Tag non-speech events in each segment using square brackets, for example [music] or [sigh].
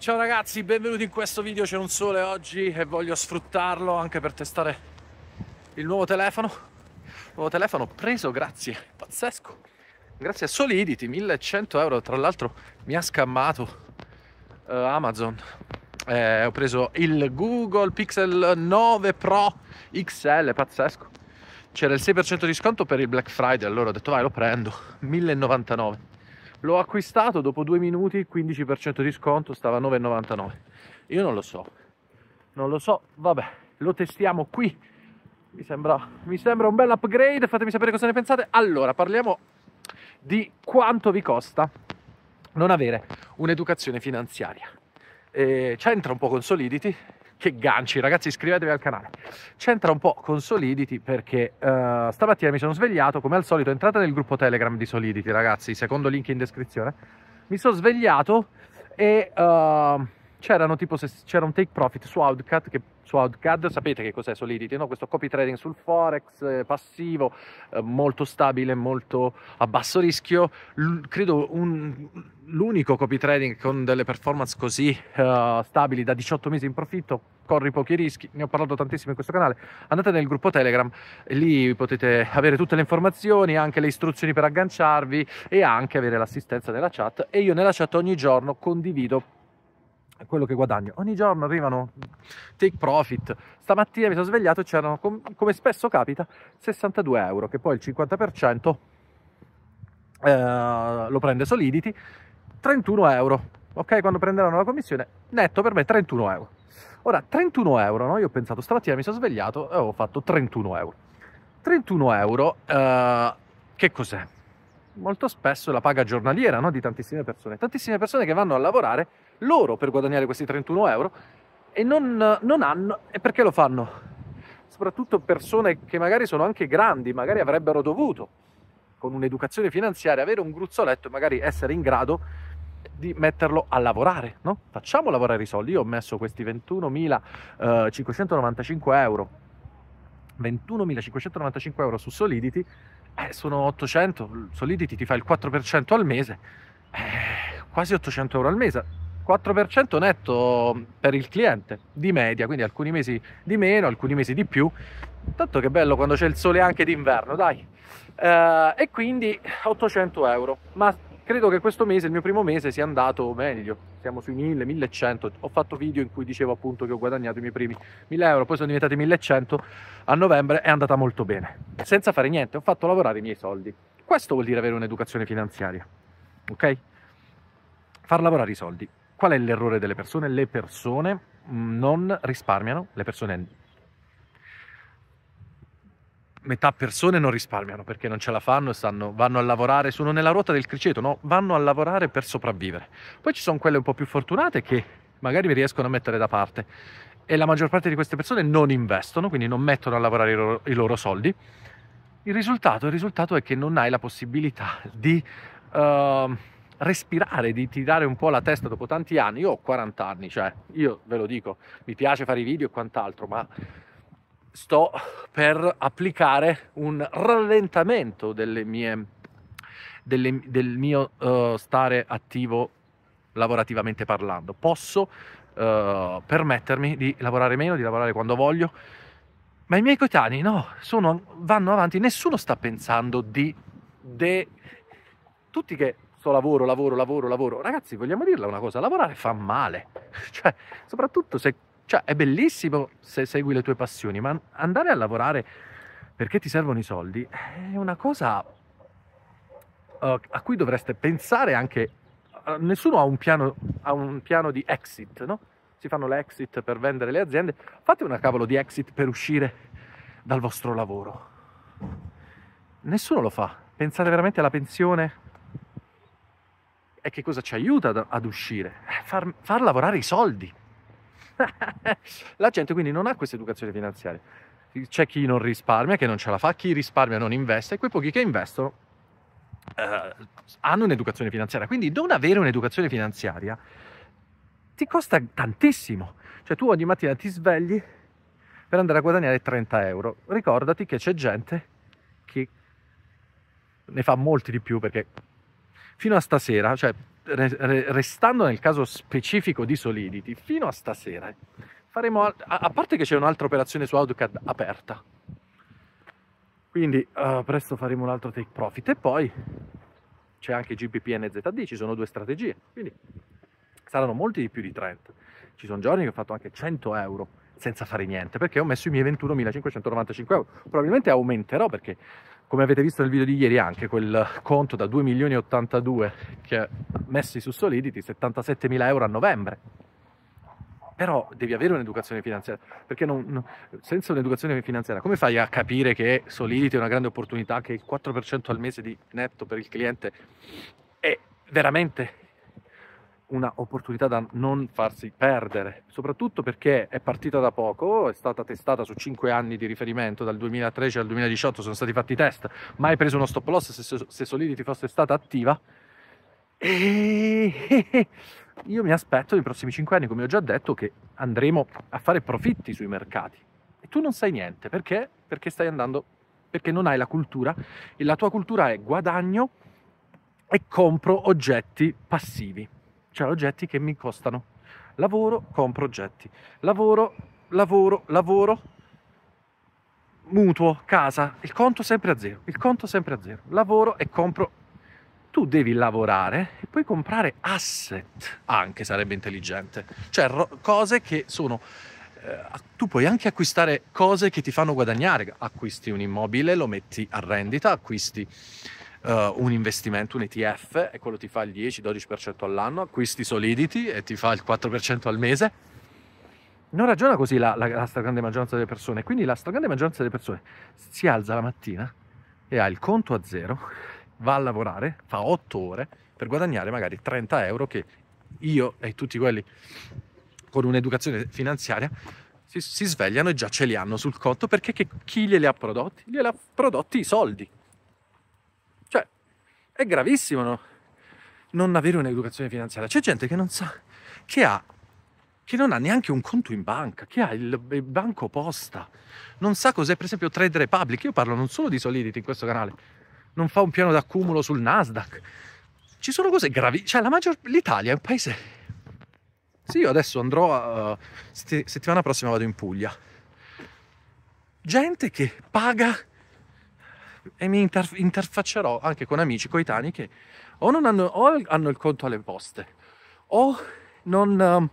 Ciao ragazzi, benvenuti in questo video, c'è un sole oggi e voglio sfruttarlo anche per testare il nuovo telefono. Nuovo telefono preso, grazie, pazzesco. Grazie a Solidity, 1100 euro, tra l'altro mi ha scammato eh, Amazon. Eh, ho preso il Google Pixel 9 Pro XL, pazzesco. C'era il 6% di sconto per il Black Friday, allora ho detto vai lo prendo, 1099 L'ho acquistato dopo due minuti, 15% di sconto, stava a 9,99. Io non lo so, non lo so, vabbè, lo testiamo qui. Mi sembra, mi sembra un bel upgrade, fatemi sapere cosa ne pensate. Allora, parliamo di quanto vi costa non avere un'educazione finanziaria. Eh, c'entra un po' con Solidity, che ganci, ragazzi iscrivetevi al canale. C'entra un po' con Solidity perché uh, stamattina mi sono svegliato, come al solito entrate nel gruppo Telegram di Solidity, ragazzi, secondo link in descrizione. Mi sono svegliato e... Uh, c'erano tipo se c'era un take profit su Outcat che su Outcad sapete che cos'è Solidity no? questo copy trading sul forex eh, passivo eh, molto stabile molto a basso rischio L- credo un, l'unico copy trading con delle performance così uh, stabili da 18 mesi in profitto corri pochi rischi ne ho parlato tantissimo in questo canale andate nel gruppo telegram lì potete avere tutte le informazioni anche le istruzioni per agganciarvi e anche avere l'assistenza della chat e io nella chat ogni giorno condivido quello che guadagno. Ogni giorno arrivano take profit. Stamattina mi sono svegliato e c'erano, com- come spesso capita, 62 euro, che poi il 50% eh, lo prende Solidity, 31 euro. Ok, quando prenderanno la commissione, netto per me 31 euro. Ora, 31 euro, no? Io ho pensato, stamattina mi sono svegliato e ho fatto 31 euro. 31 euro, eh, che cos'è? Molto spesso la paga giornaliera no? di tantissime persone. Tantissime persone che vanno a lavorare loro per guadagnare questi 31 euro e non, non hanno, e perché lo fanno? Soprattutto persone che magari sono anche grandi, magari avrebbero dovuto con un'educazione finanziaria avere un gruzzoletto e magari essere in grado di metterlo a lavorare, no? Facciamo lavorare i soldi. Io ho messo questi 21.595 eh, euro, 21.595 euro su Solidity, eh, sono 800, Solidity ti fa il 4% al mese, eh, quasi 800 euro al mese. 4% netto per il cliente di media, quindi alcuni mesi di meno, alcuni mesi di più. Tanto che bello quando c'è il sole anche d'inverno, dai. Eh, e quindi 800 euro. Ma credo che questo mese, il mio primo mese, sia andato meglio. Siamo sui 1000, 1100. Ho fatto video in cui dicevo appunto che ho guadagnato i miei primi 1000 euro, poi sono diventati 1100. A novembre è andata molto bene. Senza fare niente, ho fatto lavorare i miei soldi. Questo vuol dire avere un'educazione finanziaria, ok? Far lavorare i soldi. Qual è l'errore delle persone? Le persone mm, non risparmiano, le persone metà persone non risparmiano perché non ce la fanno e stanno, vanno a lavorare, sono nella ruota del criceto, no, vanno a lavorare per sopravvivere. Poi ci sono quelle un po' più fortunate che magari mi riescono a mettere da parte e la maggior parte di queste persone non investono, quindi non mettono a lavorare i loro, i loro soldi. Il risultato, il risultato, è che non hai la possibilità di... Uh, respirare, di tirare un po' la testa dopo tanti anni. Io ho 40 anni, cioè, io ve lo dico, mi piace fare i video e quant'altro, ma sto per applicare un rallentamento delle mie, delle, del mio uh, stare attivo lavorativamente parlando. Posso uh, permettermi di lavorare meno, di lavorare quando voglio, ma i miei coetanei no, sono, vanno avanti, nessuno sta pensando di... De... Tutti che sto lavoro, lavoro, lavoro, lavoro. Ragazzi, vogliamo dirla una cosa, lavorare fa male, [laughs] cioè, soprattutto se, cioè, è bellissimo se segui le tue passioni, ma andare a lavorare perché ti servono i soldi è una cosa eh, a cui dovreste pensare anche, eh, nessuno ha un, piano, ha un piano di exit, no? Si fanno le exit per vendere le aziende, fate una cavolo di exit per uscire dal vostro lavoro. Nessuno lo fa. Pensate veramente alla pensione, e che cosa ci aiuta ad, uscire? Eh, far, far lavorare i soldi. [laughs] la gente quindi non ha questa educazione finanziaria. C'è chi non risparmia, che non ce la fa, chi risparmia non investe e quei pochi che investono eh, hanno un'educazione finanziaria. Quindi non avere un'educazione finanziaria ti costa tantissimo. Cioè tu ogni mattina ti svegli per andare a guadagnare 30 euro. Ricordati che c'è gente che ne fa molti di più perché fino a stasera, cioè restando nel caso specifico di Solidity, fino a stasera faremo, a, a parte che c'è un'altra operazione su AutoCAD aperta, quindi uh, presto faremo un altro take profit e poi c'è anche GBP e NZD, ci sono due strategie, quindi saranno molti di più di 30. Ci sono giorni che ho fatto anche 100 euro senza fare niente, perché ho messo i miei 21.595 euro. Probabilmente aumenterò perché, come avete visto nel video di ieri, anche quel conto da 2.082 che messi su Solidity, 77.000 euro a novembre. Però devi avere un'educazione finanziaria, perché non, senza un'educazione finanziaria come fai a capire che Solidity è una grande opportunità, che il 4% al mese di netto per il cliente è veramente un'opportunità da non farsi perdere, soprattutto perché è partita da poco, è stata testata su 5 anni di riferimento, dal 2013 al 2018 sono stati fatti i test, mai preso uno stop loss se, se Solidity fosse stata attiva. E [laughs] io mi aspetto nei prossimi 5 anni, come ho già detto, che andremo a fare profitti sui mercati. E tu non sai niente, perché? Perché stai andando, perché non hai la cultura e la tua cultura è guadagno e compro oggetti passivi cioè oggetti che mi costano. Lavoro, compro oggetti. Lavoro, lavoro, lavoro, mutuo, casa, il conto sempre a zero, il conto sempre a zero. Lavoro e compro. Tu devi lavorare e poi comprare asset, anche sarebbe intelligente, cioè ro- cose che sono eh, tu puoi anche acquistare cose che ti fanno guadagnare. Acquisti un immobile, lo metti a rendita, acquisti uh, un investimento, un ETF, e quello ti fa il 10-12% all'anno, acquisti solidity e ti fa il 4% al mese. Non ragiona così la, la, la stragrande maggioranza delle persone, quindi la stragrande maggioranza delle persone si alza la mattina e ha il conto a zero, va a lavorare, fa 8 ore per guadagnare magari 30 euro che io e tutti quelli con un'educazione finanziaria si, si svegliano e già ce li hanno sul conto perché chi glieli ha prodotti? Glieli ha prodotti i soldi. È gravissimo no? non avere un'educazione finanziaria. C'è gente che non sa, che ha, che non ha neanche un conto in banca, che ha il, il banco posta, non sa cos'è per esempio Trade Republic. Io parlo non solo di Solidity in questo canale, non fa un piano d'accumulo sul Nasdaq. Ci sono cose gravi, cioè la maggior, l'Italia è un paese... Sì, io adesso andrò, a, settimana prossima vado in Puglia. Gente che paga e mi interf- interfaccerò anche con amici coetanei che o, non hanno, o hanno il conto alle poste o non, um,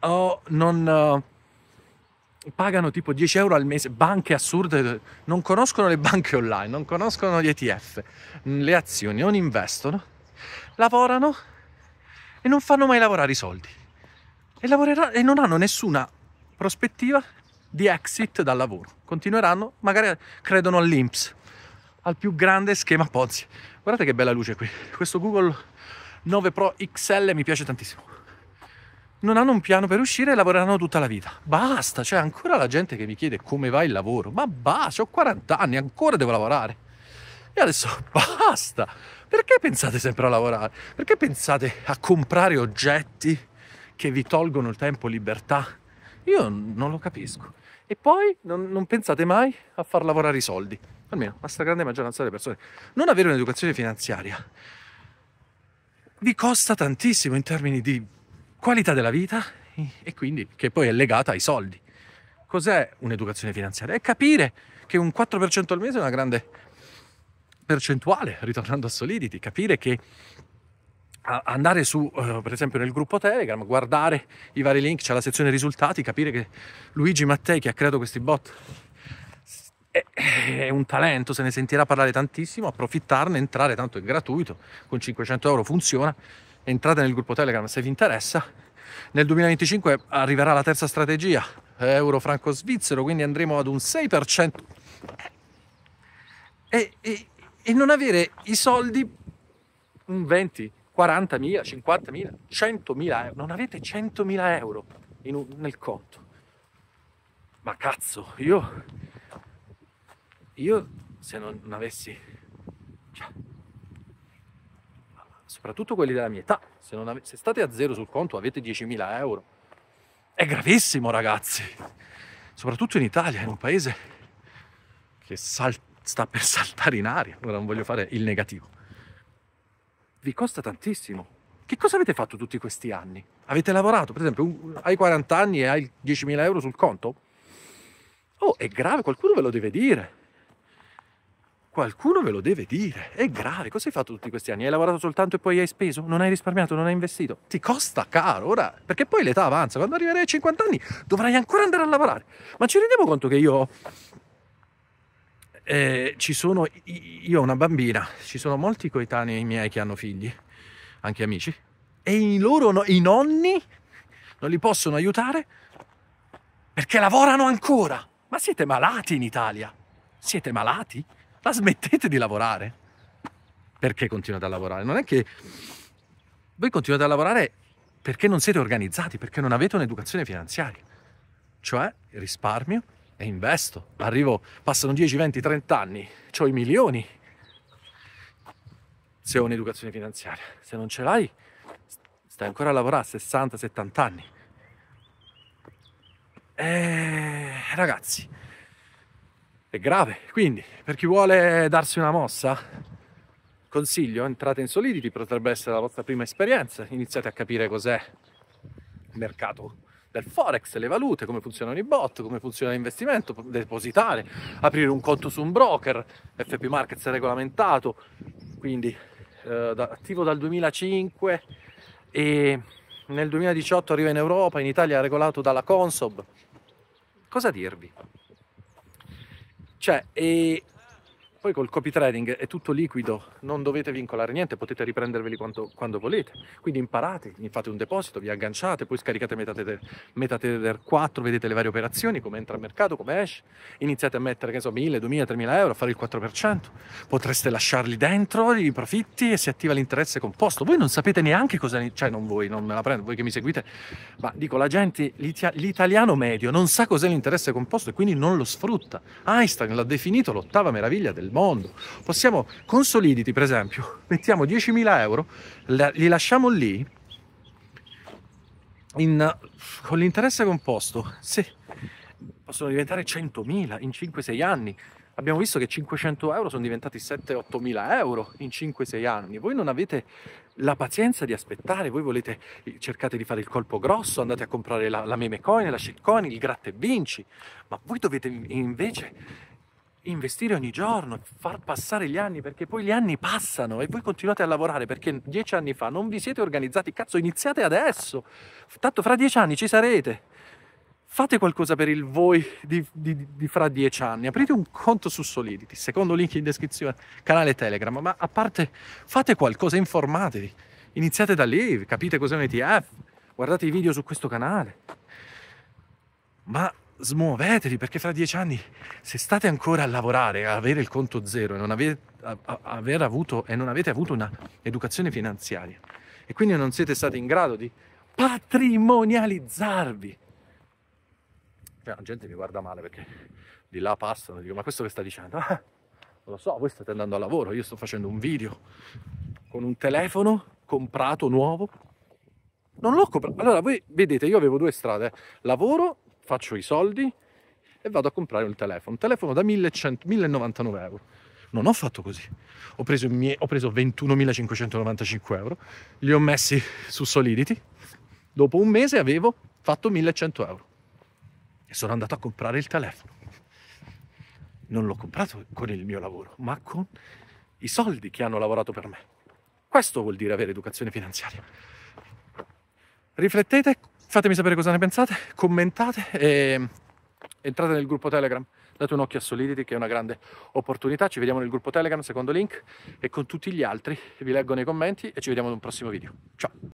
o non uh, pagano tipo 10 euro al mese, banche assurde, non conoscono le banche online, non conoscono gli ETF, mm, le azioni, non investono, lavorano e non fanno mai lavorare i soldi. E, lavorerà, e non hanno nessuna prospettiva di exit dal lavoro. Continueranno, magari credono all'Inps, al più grande schema Ponzi. Guardate che bella luce qui. Questo Google 9 Pro XL mi piace tantissimo. Non hanno un piano per uscire e lavoreranno tutta la vita. Basta, c'è ancora la gente che mi chiede come va il lavoro. Ma basta, ho 40 anni, ancora devo lavorare. E adesso [laughs] basta. Perché pensate sempre a lavorare? Perché pensate a comprare oggetti che vi tolgono il tempo, libertà? Io non lo capisco e poi non, non pensate mai a far lavorare i soldi, almeno la stragrande maggioranza delle persone. Non avere un'educazione finanziaria vi costa tantissimo in termini di qualità della vita e quindi che poi è legata ai soldi. Cos'è un'educazione finanziaria? È capire che un 4% al mese è una grande percentuale, ritornando a Solidity, capire che andare su, eh, per esempio, nel gruppo Telegram, guardare i vari link, c'è la sezione risultati, capire che Luigi Mattei, che ha creato questi bot, è un talento, se ne sentirà parlare tantissimo, approfittarne, entrare, tanto è gratuito, con 500 euro funziona, entrate nel gruppo Telegram se vi interessa. Nel 2025 arriverà la terza strategia, euro franco svizzero, quindi andremo ad un 6%. E, e, e non avere i soldi, un 20%, 40.000, 50.000, 100.000 euro. Non avete 100.000 euro un, nel conto. Ma cazzo, io, io se non, non avessi, cioè, soprattutto quelli della mia età, se, ave, se state a zero sul conto avete 10.000 euro. È gravissimo ragazzi, soprattutto in Italia, in un paese che sal, sta per saltare in aria. Ora non voglio fare il negativo vi costa tantissimo. Che cosa avete fatto tutti questi anni? Avete lavorato, per esempio, hai 40 anni e hai 10.000 euro sul conto? Oh, è grave, qualcuno ve lo deve dire. Qualcuno ve lo deve dire, è grave. Cosa hai fatto tutti questi anni? Hai lavorato soltanto e poi hai speso? Non hai risparmiato, non hai investito? Ti costa caro ora, perché poi l'età avanza. Quando arriverai ai 50 anni dovrai ancora andare a lavorare. Ma ci rendiamo conto che io eh, ci sono, io ho una bambina, ci sono molti coetanei miei che hanno figli, anche amici, e i loro, i nonni non li possono aiutare perché lavorano ancora. Ma siete malati in Italia? Siete malati? La smettete di lavorare? Perché continuate a lavorare? Non è che voi continuate a lavorare perché non siete organizzati, perché non avete un'educazione finanziaria, cioè risparmio, e investo. Arrivo, passano 10, 20, 30 anni, ho i milioni. Se ho un'educazione finanziaria, se non ce l'hai, stai ancora a lavorare a 60, 70 anni. E eh, ragazzi, è grave. Quindi, per chi vuole darsi una mossa, consiglio, entrate in Solidity, potrebbe essere la vostra prima esperienza, iniziate a capire cos'è il mercato del forex, le valute, come funzionano i bot, come funziona l'investimento, depositare, aprire un conto su un broker, FP Markets è regolamentato, quindi eh, da, attivo dal 2005 e nel 2018 arriva in Europa, in Italia è regolato dalla Consob. Cosa dirvi? Cioè, e poi col copy trading è tutto liquido, non dovete vincolare niente, potete riprenderveli quanto, quando volete. Quindi imparate, fate un deposito, vi agganciate, poi scaricate MetaTrader, MetaTrader 4, vedete le varie operazioni, come entra il mercato, come esce, iniziate a mettere, che so, 1000, 2000, 3000 euro, a fare il 4%, potreste lasciarli dentro i profitti e si attiva l'interesse composto. Voi non sapete neanche cosa, cioè non voi, non me la prendo, voi che mi seguite, ma dico la gente, l'italiano medio non sa cos'è l'interesse composto e quindi non lo sfrutta. Einstein l'ha definito l'ottava meraviglia del mondo. Possiamo, con Solidity per esempio, mettiamo 10.000 euro, li lasciamo lì in, con l'interesse composto, sì, possono diventare 100.000 in 5-6 anni. Abbiamo visto che 500 euro sono diventati 7-8.000 euro in 5-6 anni. Voi non avete la pazienza di aspettare, voi volete, cercate di fare il colpo grosso, andate a comprare la, la meme coin, la shitcoin, il gratta e vinci, ma voi dovete invece investire ogni giorno, far passare gli anni, perché poi gli anni passano e voi continuate a lavorare perché dieci anni fa non vi siete organizzati, cazzo, iniziate adesso, tanto fra dieci anni ci sarete. Fate qualcosa per il voi di, di, di fra dieci anni, aprite un conto su Solidity, secondo link in descrizione, canale Telegram, ma a parte fate qualcosa, informatevi, iniziate da lì, capite cos'è un ETF, guardate i video su questo canale. Ma smuovetevi perché fra dieci anni se state ancora a lavorare, a avere il conto zero e non, avete, aver avuto, e non avete avuto un'educazione finanziaria e quindi non siete stati in grado di patrimonializzarvi. Cioè, la gente mi guarda male perché di là passano e dico ma questo che sta dicendo? Ah, non lo so, voi state andando a lavoro, io sto facendo un video con un telefono comprato nuovo. Non l'ho comprato. Allora voi vedete, io avevo due strade, lavoro faccio i soldi e vado a comprare un telefono. Un telefono da 1100, 1099 euro. Non ho fatto così. Ho preso, mie, ho preso 21.595 euro, li ho messi su Solidity. Dopo un mese avevo fatto 1100 euro e sono andato a comprare il telefono. Non l'ho comprato con il mio lavoro, ma con i soldi che hanno lavorato per me. Questo vuol dire avere educazione finanziaria. Riflettete Fatemi sapere cosa ne pensate, commentate e entrate nel gruppo Telegram. Date un occhio a Solidity che è una grande opportunità. Ci vediamo nel gruppo Telegram, secondo link, e con tutti gli altri. Vi leggo nei commenti e ci vediamo in un prossimo video. Ciao!